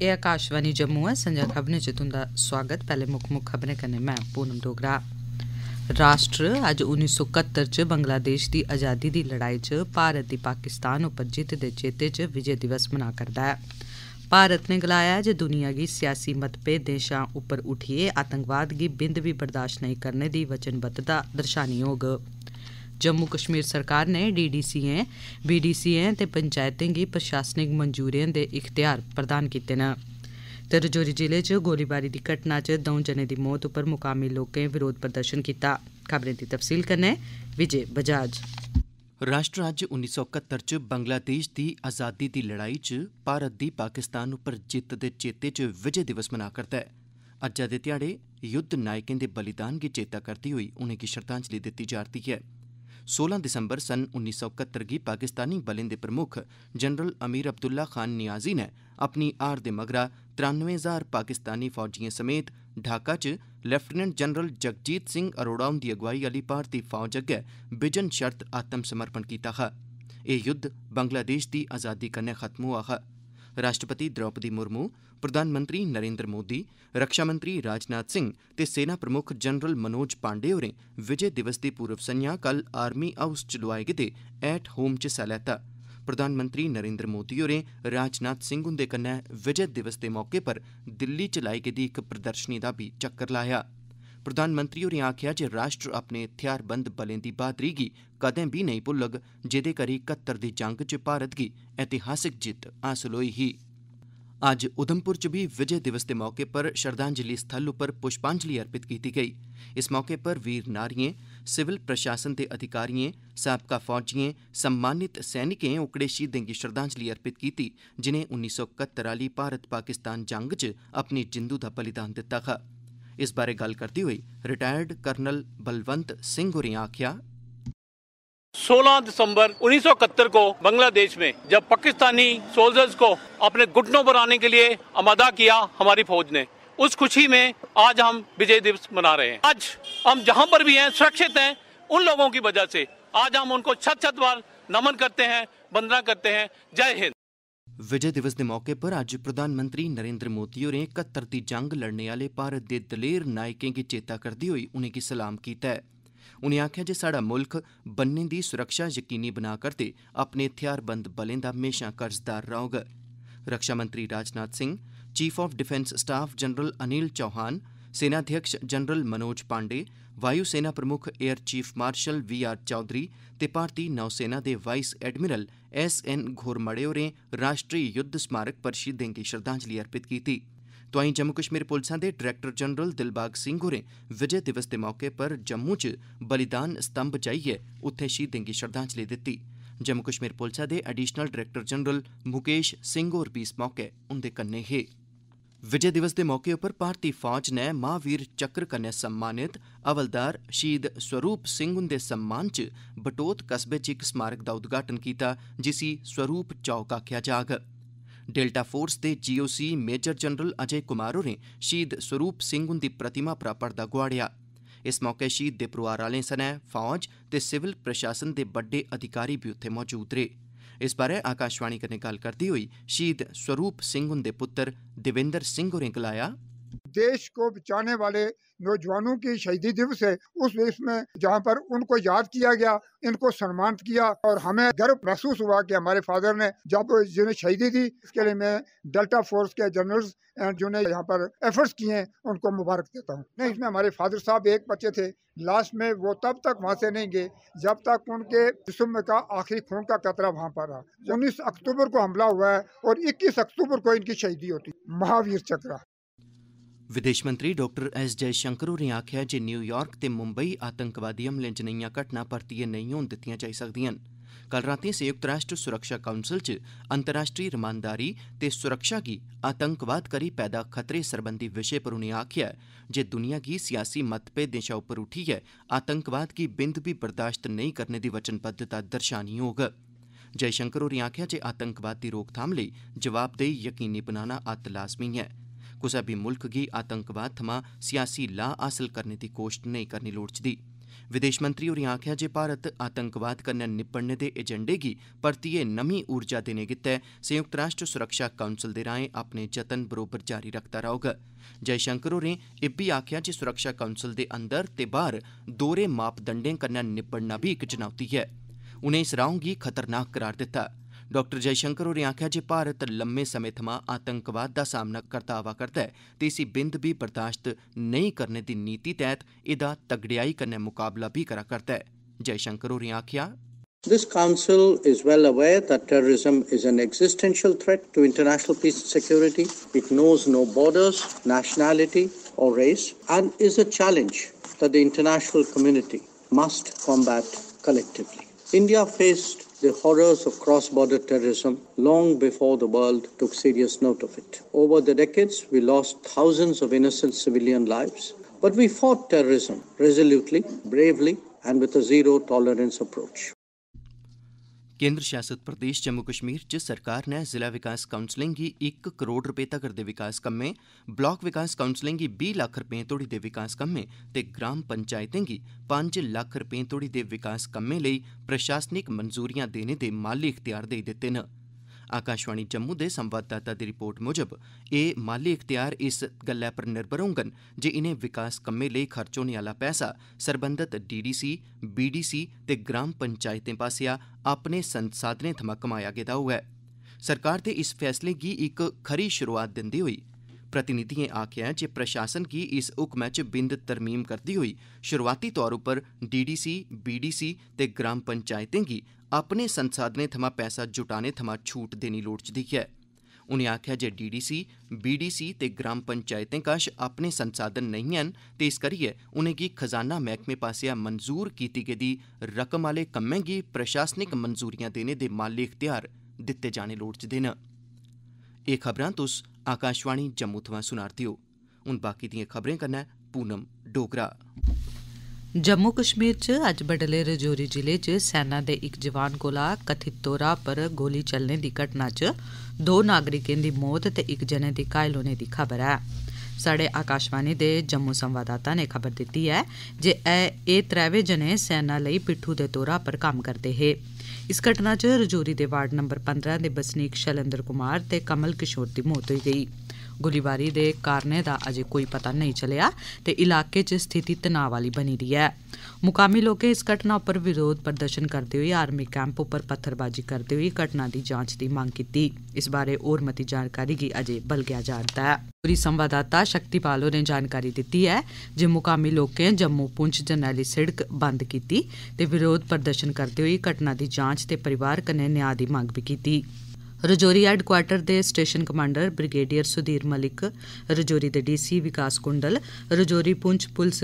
ਇਹ ਆਕਾਸ਼ਵਾਨੀ ਜੰਮੂ ਹੈ ਸੰਜਾ ਖਬਨੇ ਚ ਤੁੰਦਾ ਸਵਾਗਤ ਪਹਿਲੇ ਮੁੱਖ ਮੁੱਖ ਖਬਰੇ ਕਨੇ ਮੈਂ ਪੂਨਮ ਡੋਗਰਾ ਰਾਸ਼ਟਰ ਅੱਜ 1971 ਚ ਬੰਗਲਾਦੇਸ਼ ਦੀ ਆਜ਼ਾਦੀ ਦੀ ਲੜਾਈ ਚ ਭਾਰਤ ਦੀ ਪਾਕਿਸਤਾਨ ਉੱਪਰ ਜਿੱਤ ਦੇ ਚੇਤੇ ਚ ਵਿਜੇ ਦਿਵਸ ਮਨਾ ਕਰਦਾ ਹੈ ਭਾਰਤ ਨੇ ਗਲਾਇਆ ਜੇ ਦੁਨੀਆ ਦੀ ਸਿਆਸੀ ਮਤਪੇ ਦੇਸ਼ਾਂ ਉੱਪਰ ਉਠੀਏ ਆਤੰਕਵਾਦ ਦੀ ਬਿੰਦ ਵੀ ਬਰਦਾਸ਼ਤ ਨਹੀਂ ਕਰਨੇ ਦੀ ਵਚਨਬੱਧਤਾ ਦਰਸ਼ਾਨੀ ਹੋਗ ਜੰਮੂ ਕਸ਼ਮੀਰ ਸਰਕਾਰ ਨੇ ਡੀਡੀਸੀਏ ਬੀਡੀਸੀਏ ਤੇ ਪੰਚਾਇਤਾਂ ਦੀ ਪ੍ਰਸ਼ਾਸਨਿਕ ਮਨਜ਼ੂਰੀਆਂ ਦੇ ਇਖਤਿਆਰ ਪ੍ਰਦਾਨ ਕੀਤੇ ਨੇ ਤਰਜੋਰੀ ਜ਼ਿਲ੍ਹੇ 'ਚ ਗੋਲੀਬਾਰੀ ਦੀ ਘਟਨਾ 'ਚ ਦੋ ਜਣੇ ਦੀ ਮੌਤ ਉੱਪਰ ਮੁਕਾਮੀ ਲੋਕਾਂ ਨੇ ਵਿਰੋਧ ਪ੍ਰਦਰਸ਼ਨ ਕੀਤਾ ਖਬਰੇ ਦੀ ਤਫਸੀਲ ਕਰਨੇ ਵਿਜੇ ਬਜਾਜ ਰਾਸ਼ਟਰ ਰਾਜ 1971 ਚ ਬੰਗਲਾਦੇਸ਼ ਦੀ ਆਜ਼ਾਦੀ ਦੀ ਲੜਾਈ ਚ ਭਾਰਤ ਦੀ ਪਾਕਿਸਤਾਨ ਉੱਪਰ ਜਿੱਤ ਦੇ ਚੇਤੇ ਚ ਵਿਜੇ ਦਿਵਸ ਮਨਾ ਕਰਦਾ ਹੈ ਅੱਜ ਦੇ ਦਿਹਾੜੇ ਯੁੱਧ ਨਾਇਕਾਂ ਦੇ ਬਲੀਦਾਨ ਦੀ ਚੇਤਾ ਕਰਦੀ ਹੋਈ ਉਹਨਾਂ ਦੀ ਸ਼ਰਧਾਂਜਲੀ ਦਿੱਤੀ ਜਾਂਦੀ ਹੈ सोलां दिसम्बर सन उन्नी सौ कत्तर गी पाकिस्तानी बलें दे प्रमुक्ख जनरल अमीर अब्दुल्ला खान नियाज़ी नै अपनी हार दे मगरा त्रानुए ज्हार पाकिस्तानी फौजिएं समेत ढाका च लैफ्टिनेंट जनरल जगजीत सिंह अरोड़ा हुंदी अगुवाई आह्ली भारती फौज अग्गे बिजन शर्त आत्म समर्पण कीता हा एह् युद्ध बंगलादेश दी आजादी कन्नै खत्म होआ हा राष्ट्रपति द्रौपदी मुर्मू प्रधानमंत्री नरेन्द्र मोदी रक्षामंत्री राजनाथ सिंह ते सेना प्रमुक्ख जनरल मनोज पांडे होरें विजय दिवस दी पूर्व संझा कल आर्मी हाउस च लोआए गेदे ऐट होम च हिस्सा लैता प्रधानमंत्री नरेन्द्र मोदी होरें राजनाथ सिंह हुंदे कन्नै विजय दिवस दे मौके पर दिल्ली च लाई गेदी इक प्रदर्शनी दा बी चक्कर लाया प्रधानमंत्री होरें आखेआ जे राष्ट्र अपने थेहारबंद बलें दी ब्हादरी गी कदें बी नेई भुल्लग जेहदे करी कत्तर दी जंग च भारत गी ऐतिहासिक जित्त हासल होई ही अज्ज उधमपुर च बी विजय दिवस दे मौके पर श्रद्धांजलि स्थल उप्पर पुष्पांजलि अर्पित कीती गेई इस मौके पर वीर नारियें सिविल प्रशासन दे अधिकारियें साबका फौजियें सम्मानित सैनिकें ओकड़े शहीदें गी श्रद्धांजलि अर्पित कीती जिनें 1971 सौ आह्ली भारत पाकिस्तान जंग च अपनी जिंदू दा बलिदान दित्ता हा इस बारे गल करती हुई रिटायर्ड कर्नल बलवंत सिंह और आखेआ 16 दिसंबर 1971 को बांग्लादेश में जब पाकिस्तानी सोल्जर्स को अपने घुटनों पर आने के लिए आमादा किया हमारी फौज ने उस खुशी में आज हम विजय दिवस मना रहे हैं आज हम जहां पर भी हैं सुरक्षित हैं उन लोगों की वजह से आज हम उनको छत छत बार नमन करते हैं वंदना करते हैं जय हिंद विजय दिवस दे मौके पर अज्ज प्रधानमंत्री नरेन्द्र मोदी होरें कत्तर दी जंग लड़ने आह्ले भारत दे दलेर नायकें गी चेता करदे होई उनेंगी सलाम कीता ऐ उनें आखेआ जे स्हाड़ा मुल्ख बन्ने दी सुरक्षा यकीनी बना करदे अपने थेआरबंद बलें दा म्हेशां कर्जदार रौह्ग रक्षामंत्री Rajnath Singh chief of defence staff general Anil Chauhan सेना अध्यक्ष जनरल मनोज पांडे वायु सेना प्रमुक्ख air chief marshal V R Chaudhari ते भारती नौसेना दे vice admiral S N Ghormade होरें राष्ट्रीय युद्ध स्मारक पर शहीदें गी श्रद्धांजलि अर्पित कीती तोआई जम्मू कश्मीर पुलसा दे डायरेक्टर जनरल दिलबाग सिंह होरें विजय दिवस दे मौके पर जम्मू च बलिदान स्तंभ जाइयै उत्थें शहीदें गी श्रद्धांजलि दित्ती जम्मू कश्मीर पुलसा दे additional director general Mukesh Singh होर बी इस मौके उंदे कन्नै हे विजय दिवस दे मौके उप्पर भारती फौज नै महावीर चक्र कन्नै सम्मानित हवलदार शहीद स्वरूप सिंह हुंदे सम्मान च बटोत कस्बे च इक स्मारक दा उद्घाटन कीता जिसी स्वरूप चौक आखेआ जाग डेल्टा फोर्स दे GOC major general Ajay Kumar होरें शहीद स्वरूप सिंह हुंदी प्रतिमा परा पर्दा गोआड़ेआ इस मौके शहीद दे परोआर आह्लें सनै फौज ते सिविल प्रशासन दे बड्डे अधिकारी बी उत्थे मौजूद रेह् इस बारै आकाशवाणी कन्नै गल्ल करदे होई शहीद स्वरूप सिंह हुंदे पुत्तर देवेंद्र सिंह होरें गलाया देश को बचाने वाले नौजवानों की शहीदी दिवस है उस में जहाँ पर उनको याद किया गया इनको सम्मानित किया और हमें गर्व महसूस हुआ कि हमारे फादर ने जब जिन्हें शहीदी दी इसके लिए मैं डेल्टा फोर्स के जनरल्स जिन्हें यहाँ पर एफर्ट्स किए उनको मुबारक देता हूँ नहीं इसमें हमारे फादर साहब एक बच्चे थे लास्ट में वो तब तक वहाँ से नहीं गए जब तक उनके जिसम का आखिरी खून का कतरा वहाँ पर रहा उन्नीस अक्टूबर को हमला हुआ है और इक्कीस अक्टूबर को इनकी शहीदी होती महावीर चक्रा विदेश मंत्री डाक्टर एस जयशंकर होरें आखेआ ऐ जे न्यूयार्क ते मुंबई आतंकवादी हमलें जनेहियां घटनां परतियै नेईं होन दित्तिआं जाई सकदिआं न कल रातीं संयुक्त राष्ट्र सुरक्षा काउंसल च अंतर्राष्ट्री रमानदारी ते सुरक्षा गी आतंकवाद करी पैदा खतरे सरबंधी विशे पर उनें आखेआ ऐ जे दुनिया गी सियासी मतभेदें शा उप्पर उट्ठियै आतंकवाद गी बिंद बी बर्दाश्त नेईं करने दी वचनबद्धता दर्शानी होग जयशंकर होरें आखेआ जे आतंकवाद दी रोकथाम लेई जवाबदेही यकीनी बनाना अत्त लाज़मी ऐ कुसै बी मुल्ख गी आतंकवाद थमां सियासी लाह् हासल करने दी कोश्ट नेईं करनी लोड़चदी विदेश मंत्री होरें आखेआ जे भारत आतंकवाद कन्नै निब्बड़ने दे एजेंडे गी परतियै नमीं ऊर्जा देने गितै संयुक्त राश्ट्र सुरक्षा काउंसल दे राएं अपने जतन बरोबर जारी रखदा रौह्ग जयशंकर होरें इब्बी आखेआ जे सुरक्षा काउंसल दे अंदर ते बाह्र दोह्रे मापदंडें कन्नै निब्बड़ना बी इक चुनौती ऐ उनें इस रौं गी खतरनाक करार दित्ता ऐ डाक्टर जयशंकर होरें आखेआ जे भारत लम्मे समें थमां आतंकवाद दा सामना करदा आवा करदा ऐ ते इसी बिंद बी बर्दाश्त नेईं करने दी नीति तैह्त एह्दा तगड़ेयाई कन्नै मुकाबला बी करा करदा ऐ जयशंकर होरें आखेआ This Council is well aware that terrorism is an existential threat to international peace and security. It knows no borders, nationality, or race, and is a challenge that the international community must combat collectively. India faced the horrors of cross border terrorism long before the world took serious note of it. Over the decades, we lost thousands of innocent civilian lives, but we fought terrorism resolutely, bravely, and with a zero tolerance approach. केन्द्र शासित प्रदेश जम्मू कश्मीर च सरकार नै जिला विकास काउंसलें गी इक करोड़ रपे तगर दे विकास कम्में ब्लाक विकास काउंसलें गी बीह् लक्ख रपें तोड़ी दे विकास कम्में ते ग्राम पंचायतें गी पंज लक्ख रपें तोड़ी दे विकास कम्में लेई प्रशासनिक मंजूरियां देने दे माली इख्तियार देई दित्ते न आकाशवाणी जम्मू दे संवाददाता दी रिपोर्ट मुजब एह् माली इख्तियार इस गल्लै पर निर्भर होंगन जे इनें विकास कम्में लेई खर्च होने आह्ला पैसा सरबंधत डीडीसी बीडीसी ते ग्राम पंचायतें पास्सेआ अपने संसाधनें थमां कमाया गेदा होऐ सरकार दे इस फैसले गी इक खरी शुरुआत दिंदे होई प्रतिनिधिएं आखेआ ऐ जे प्रशासन गी इस हुक्मै च बिंद तरमीम करदे होई शुरुआती तौर उप्पर डीडीसी बीडीसी ते ग्राम पंचैतें गी अपने संसाधनें थमां पैसा जुटाने थमां छूट देनी लोड़चदी ऐ उनें आखेआ जे डीडीसी बीडीसी ते ग्राम पंचैतें कश अपने संसाधन नेईं हैन ते इस करियै उनें'गी खजाना मैह्कमे पासेआ मंजूर कीती गेदी रकम आह्ले कम्में गी प्रशासनिक मंजूरियां देने दे माली अख्तियार दित्ते जाने लोड़चदे न एह् खबरां तुस आकाशवाणी जम्मू थमां सुना'रदे ओ हून बाकी दिएं खबरें कन्नै पूनम डोगरा ਜੰਮੂ ਕਸ਼ਮੀਰ 'ਚ ਅੱਜ ਬਡਲੇ ਰਜੋਰੀ ਜ਼ਿਲ੍ਹੇ 'ਚ ਸੈਨਾ ਦੇ ਇੱਕ ਜਵਾਨ ਕੋਲਾ ਕਥਿਤ ਤੋਰਾ ਪਰ ਗੋਲੀ ਚੱਲਣ ਦੀ ਘਟਨਾ 'ਚ ਦੋ ਨਾਗਰਿਕਾਂ ਦੀ ਮੌਤ ਤੇ ਇੱਕ ਜਨੇ ਦੀ ਘਾਇਲ ਹੋਣੇ ਦੀ ਖਬਰ ਹੈ। ਸਾਡੇ ਆਕਾਸ਼ਵਾਨੀ ਦੇ ਜੰਮੂ ਸੰਵਾਦਦਾਤਾ ਨੇ ਖਬਰ ਦਿੱਤੀ ਹੈ ਜੇ ਇਹ ਇਹ ਤਰੇਵੇ ਜਨੇ ਸੈਨਾ ਲਈ ਪਿੱਠੂ ਦੇ ਤੋਰਾ ਪਰ ਕੰਮ ਕਰਦੇ ਹੈ। ਇਸ ਘਟਨਾ 'ਚ ਰਜੋਰੀ ਦੇ ਵਾਰਡ ਨੰਬਰ 15 ਦੇ ਬਸਨੀਕ ਸ਼ਲੰਦਰ ਕੁਮਾਰ ਤੇ ਕਮਲ ਕਿਸ਼ੋਰ ਦੀ ਮੌਤ ਹੋਈ ਗਈ। ਗੋਲੀਬਾਰੀ ਦੇ ਕਾਰਨੇ ਦਾ ਅਜੇ ਕੋਈ ਪਤਾ ਨਹੀਂ ਚੱਲਿਆ ਤੇ ਇਲਾਕੇ 'ਚ ਸਥਿਤੀ ਤਣਾਅ ਵਾਲੀ ਬਣੀ ਰਹੀ ਹੈ ਮੁਕਾਮੀ ਲੋਕੇ ਇਸ ਘਟਨਾ ਉੱਪਰ ਵਿਰੋਧ ਪ੍ਰਦਰਸ਼ਨ ਕਰਦੇ ਹੋਏ ਆਰਮੀ ਕੈਂਪ ਉੱਪਰ ਪੱਥਰਬਾਜ਼ੀ ਕਰਦੇ ਹੋਏ ਘਟਨਾ ਦੀ ਜਾਂਚ ਦੀ ਮੰਗ ਕੀਤੀ ਇਸ ਬਾਰੇ ਹੋਰ ਮਤੀ ਜਾਣਕਾਰੀ ਕੀ ਅਜੇ ਬਲਗਿਆ ਜਾਂਦਾ ਹੈ ਪੂਰੀ ਸੰਵਾਦਦਾਤਾ ਸ਼ਕਤੀਪਾਲੋ ਨੇ ਜਾਣਕਾਰੀ ਦਿੱਤੀ ਹੈ ਜੇ ਮੁਕਾਮੀ ਲੋਕੇ ਜੰਮੂ ਪੁੰਛ ਜਨਰਲੀ ਸੜਕ ਬੰਦ ਕੀਤੀ ਤੇ ਵਿਰੋਧ ਪ੍ਰਦਰਸ਼ਨ ਕਰਦੇ ਹੋਏ ਘਟਨਾ ਦੀ ਜਾਂਚ ਤੇ ਪਰਿਵਾਰ ਕਨੇ ਨਿਆਂ ਦੀ ਮੰਗ ਵੀ ਕੀਤੀ ਰਜੋਰੀ ਹੈੱਡਕੁਆਟਰ ਦੇ station commander brigadier Sudhir Malik Rajouri ਦੇ DC Vikas Kundal Rajouri Poonch police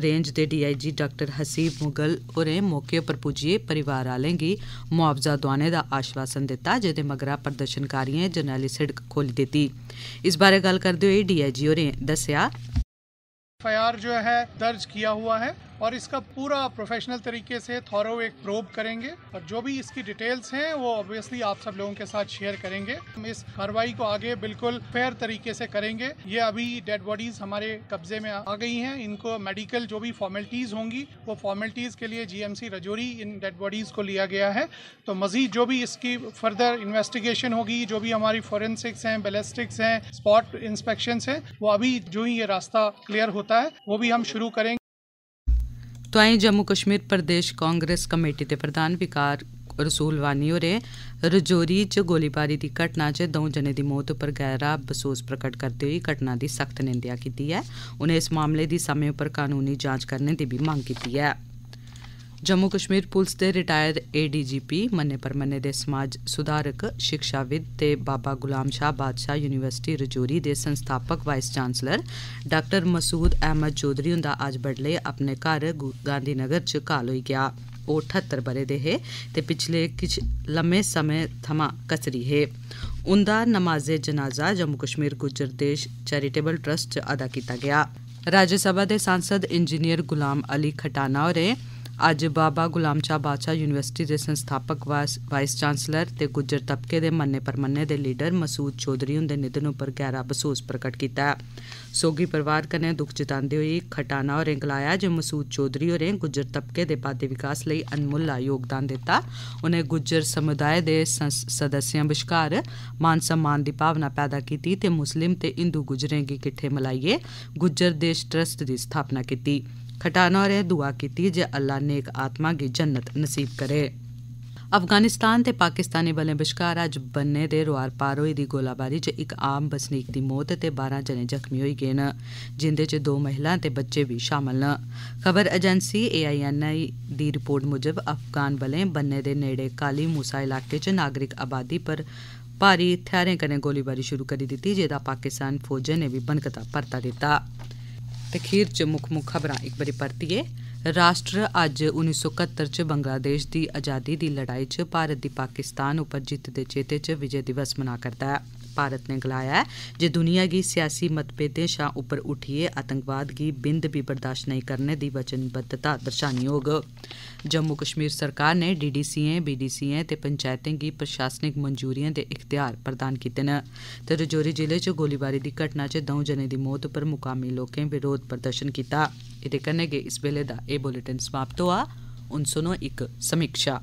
range ਦੇ ਡੀਆਈਜੀ ਡਾਕਟਰ ਹਸੀਬ ਮੁਗਲ ਉਰੇ ਮੌਕੇ ਉੱਪਰ ਪੁੱਜੇ ਪਰਿਵਾਰ ਵਾਲਿਆਂ ਦੀ ਮੁਆਵਜ਼ਾ ਦਵਾਨੇ ਦਾ ਆਸ਼ਵਾਸਨ ਦਿੱਤਾ ਜਿਹਦੇ ਮਗਰਾ ਪ੍ਰਦਰਸ਼ਨਕਾਰੀਆਂ ਜਨਰਲੀ ਸੜਕ ਖੋਲ ਦਿੱਤੀ ਇਸ ਬਾਰੇ ਗੱਲ ਕਰਦੇ ਹੋਏ ਡੀਆਈਜੀ ਉਰੇ ਦੱਸਿਆ ਫਾਇਰ ਜੋ ਹੈ ਦਰਜ ਕੀਤਾ ਹੋਇਆ ਹੈ और इसका पूरा प्रोफेशनल तरीके से थॉरो एक प्रोब करेंगे और जो भी इसकी डिटेल्स हैं वो ऑब्वियसली आप सब लोगों के साथ शेयर करेंगे हम इस कार्रवाई को आगे बिल्कुल फेयर तरीके से करेंगे ये अभी डेड बॉडीज हमारे कब्जे में आ गई हैं इनको मेडिकल जो भी फॉर्मेलिटीज होंगी वो फॉर्मेलिटीज के लिए जी रजौरी इन डेड बॉडीज को लिया गया है तो मजीद जो भी इसकी फर्दर इन्वेस्टिगेशन होगी जो भी हमारी फॉरेंसिक्स हैं बेलेस्टिक्स हैं स्पॉट इंस्पेक्शन हैं वो अभी जो ही ये रास्ता क्लियर होता है वो भी हम शुरू करेंगे ਤੁਹਾਏ ਜੰਮੂ ਕਸ਼ਮੀਰ ਪ੍ਰਦੇਸ਼ ਕਾਂਗਰਸ ਕਮੇਟੀ ਦੇ ਪ੍ਰਧਾਨ ਵਿਕਾਰ ਰਸੂਲਵਾਨੀ ਹੋਰੇ ਰਜੋਰੀ ਚ ਗੋਲੀਬਾਰੀ ਦੀ ਘਟਨਾ ਚ ਦੋ ਜਣੇ ਦੀ ਮੌਤ ਉਪਰ ਗਹਿਰਾ ਬਸੋਸ ਪ੍ਰਗਟ ਕਰਦੇ ਹੋਏ ਘਟਨਾ ਦੀ ਸਖਤ ਨਿੰਦਿਆ ਕੀਤੀ ਹੈ ਉਹਨੇ ਇਸ ਮਾਮਲੇ ਦੀ ਸਮੇਂ ਉਪਰ ਕਾਨੂੰਨੀ ਜਾਂਚ ਕਰਨ ਦੀ ਵੀ ਮੰਗ ਕੀਤੀ ਹੈ ਜੰਮੂ ਕਸ਼ਮੀਰ ਪੁਲਿਸ ਦੇ ਰਿਟਾਇਰ ਏਡੀਜੀਪੀ ਮੰਨੇ ਪਰਮੰਨੇ ਦੇ ਸਮਾਜ ਸੁਧਾਰਕ ਸਿੱਖਿਆਵਿਦ ਤੇ ਬਾਬਾ ਗੁਲਾਮ ਸ਼ਾਹ ਬਾਦਸ਼ਾਹ ਯੂਨੀਵਰਸਿਟੀ ਰਜੌਰੀ ਦੇ ਸੰਸਥਾਪਕ vice chancellor doctor Masood Ahmed Chaudhary ਹੁੰਦਾ ਅੱਜ ਬੜਲੇ ਆਪਣੇ ਘਰ ਗਾਂਧੀ ਨਗਰ ਚ ਕਾਲ ਹੋਈ ਗਿਆ ਉਹ 78 ਬਰੇ ਦੇ ਹੈ ਤੇ ਪਿਛਲੇ ਕੁਝ ਲੰਮੇ ਸਮੇਂ ਥਮਾ ਕਸਰੀ ਹੈ ਉਹਦਾ ਨਮਾਜ਼ੇ ਜਨਾਜ਼ਾ ਜੰਮੂ ਕਸ਼ਮੀਰ ਗੁਜਰ ਦੇਸ਼ ਚੈਰੀਟੇਬਲ ਟਰਸਟ ਚ ਅਦਾ ਕੀਤਾ ਗਿਆ ਰਾਜ ਸਭਾ ਦੇ ਸੰਸਦ ਇੰਜੀਨੀਅਰ ਗੁਲਾਮ ਅਲੀ ਖਟਾਨਾ ਹੋਰੇ ਅੱਜ ਬਾਬਾ ਗੁਲਾਮ ਚਾ ਬਾਚਾ ਯੂਨੀਵਰਸਿਟੀ ਦੇ ਸੰਸਥਾਪਕ ਵਾਈਸ ਚਾਂਸਲਰ ਤੇ ਗੁੱਜਰ ਤਬਕੇ ਦੇ ਮੰਨੇ ਪਰਮੰਨੇ ਦੇ ਲੀਡਰ ਮਸੂਦ ਚੌਧਰੀ ਹੁੰਦੇ ਨਿਧਨ ਉੱਪਰ ਗਹਿਰਾ ਅਫਸੋਸ ਪ੍ਰਗਟ ਕੀਤਾ ਹੈ ਸੋਗੀ ਪਰਿਵਾਰ ਕਨੇ ਦੁੱਖ ਜਤਾਉਂਦੇ ਹੋਏ ਖਟਾਨਾ ਔਰ ਗਲਾਇਆ ਜੋ ਮਸੂਦ ਚੌਧਰੀ ਹੋਰੇ ਗੁੱਜਰ ਤਬਕੇ ਦੇ ਬਾਦੇ ਵਿਕਾਸ ਲਈ ਅਨਮੁੱਲਾ ਯੋਗਦਾਨ ਦਿੱਤਾ ਉਹਨੇ ਗੁੱਜਰ ਸਮੁਦਾਇ ਦੇ ਸਦਸਿਆਂ ਵਿਚਕਾਰ ਮਾਨ ਸਨਮਾਨ ਦੀ ਭਾਵਨਾ ਪੈਦਾ ਕੀਤੀ ਤੇ ਮੁਸਲਿਮ ਤੇ ਹਿੰਦੂ ਗੁਜਰੇਂਗੇ ਕਿੱਥੇ ਮਲਾਈਏ ਗੁੱਜਰ ਦੇਸ਼ ਟਰਸਟ ਦੀ ਸਥਾਪਨਾ ਕੀਤੀ ਖਟਾਨਾ ਹੋਰੇ ਦੁਆ ਕੀਤੀ ਜੇ ਅੱਲਾ ਨੇਕ ਆਤਮਾ ਗੀ ਜੰਨਤ ਨਸੀਬ ਕਰੇ ਅਫਗਾਨਿਸਤਾਨ ਤੇ ਪਾਕਿਸਤਾਨੀ ਬਲੇ ਬਿਸ਼ਕਾਰ ਅੱਜ ਬੰਨੇ ਦੇ ਰੁਆਰ ਪਾਰੋਈ ਦੀ ਗੋਲਾਬਾਰੀ ਚ ਇੱਕ ਆਮ ਬਸਨੀਕ ਦੀ ਮੌਤ ਤੇ 12 ਜਣੇ ਜ਼ਖਮੀ ਹੋਏ ਗਏ ਨਾ ਜਿੰਦੇ ਚ ਦੋ ਮਹਿਲਾ ਤੇ ਬੱਚੇ ਵੀ ਸ਼ਾਮਲ ਨਾ ਖਬਰ ਏਜੰਸੀ ਏਆਈਐਨਆਈ ਦੀ ਰਿਪੋਰਟ ਮੁਜਬ ਅਫਗਾਨ ਬਲੇ ਬੰਨੇ ਦੇ ਨੇੜੇ ਕਾਲੀ ਮੂਸਾ ਇਲਾਕੇ ਚ ਨਾਗਰਿਕ ਆਬਾਦੀ ਪਰ ਭਾਰੀ ਥਿਆਰੇ ਕਨੇ ਗੋਲੀਬਾਰੀ ਸ਼ੁਰੂ ਕਰ ਦਿੱਤੀ ਜਿਹਦਾ ਪਾਕਿਸਤਾਨ ਫੌਜ ਨੇ ਵੀ ਬਨਕਤਾ ਪਰਤਾ ਦਿੱਤਾ ਤੇ ਖੀਰ ਚ ਮੁੱਖ ਮੁੱਖ ਖਬਰਾਂ ਇੱਕ ਵਾਰੀ ਪੜ੍ਹਤੀਏ ਰਾਸ਼ਟਰ ਅੱਜ 1971 ਚ ਬੰਗਲਾਦੇਸ਼ ਦੀ ਆਜ਼ਾਦੀ ਦੀ ਲੜਾਈ ਚ ਭਾਰਤ ਦੀ ਪਾਕਿਸਤਾਨ ਉੱਪਰ ਜਿੱਤ ਦੇ ਚੇਤੇ ਚ ਵਿਜੇ ਦਿਵਸ ਮਨਾ ਕਰਦਾ ਹੈ भारत ने गलाया ऐ जे दुनिया गी सियासी मतभेदें शा उप्पर उट्ठियै आतंकवाद गी बिंद बी बर्दाश्त नेईं करने दी वचनबद्धता दर्शानी होग जम्मू कश्मीर सरकार नै डीडीसीएं बीडीसीएं ते पंचैतें गी प्रशासनिक मंजूरिएं दे इख्तियार प्रदान कीते न ते रजौरी जिले च गोलीबारी दी घटना च द'ऊं जनें दी मौत पर मुकामी लोकें विरोध प्रदर्शन कीता एह्दे कन्नै गै इस बेल्ले दा एह् बुलेटिन समाप्त होआ हून सुनो इक समीक्षा